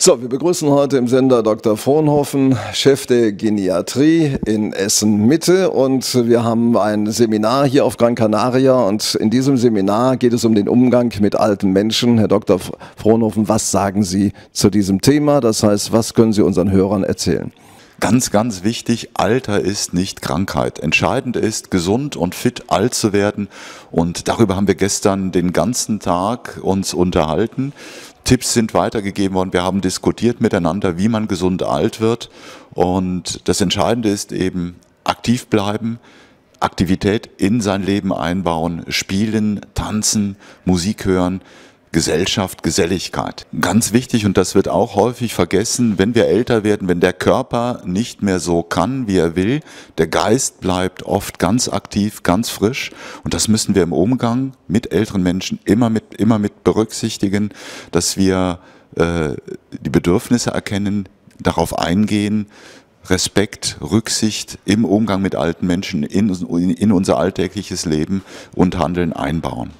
So, wir begrüßen heute im Sender Dr. Frohnhofen, Chef der Geniatrie in Essen Mitte und wir haben ein Seminar hier auf Gran Canaria und in diesem Seminar geht es um den Umgang mit alten Menschen. Herr Dr. Frohnhofen, was sagen Sie zu diesem Thema? Das heißt, was können Sie unseren Hörern erzählen? Ganz, ganz wichtig, Alter ist nicht Krankheit. Entscheidend ist, gesund und fit alt zu werden. Und darüber haben wir gestern den ganzen Tag uns unterhalten. Tipps sind weitergegeben worden. Wir haben diskutiert miteinander, wie man gesund alt wird. Und das Entscheidende ist eben aktiv bleiben, Aktivität in sein Leben einbauen, spielen, tanzen, Musik hören, Gesellschaft, Geselligkeit. Ganz wichtig, und das wird auch häufig vergessen, wenn wir älter werden, wenn der Körper nicht mehr so kann, wie er will, der Geist bleibt oft ganz aktiv, ganz frisch. Und das müssen wir im Umgang mit älteren Menschen immer mit, immer mit berücksichtigen, dass wir äh, die Bedürfnisse erkennen, darauf eingehen, Respekt, Rücksicht im Umgang mit alten Menschen in, in unser alltägliches Leben und Handeln einbauen.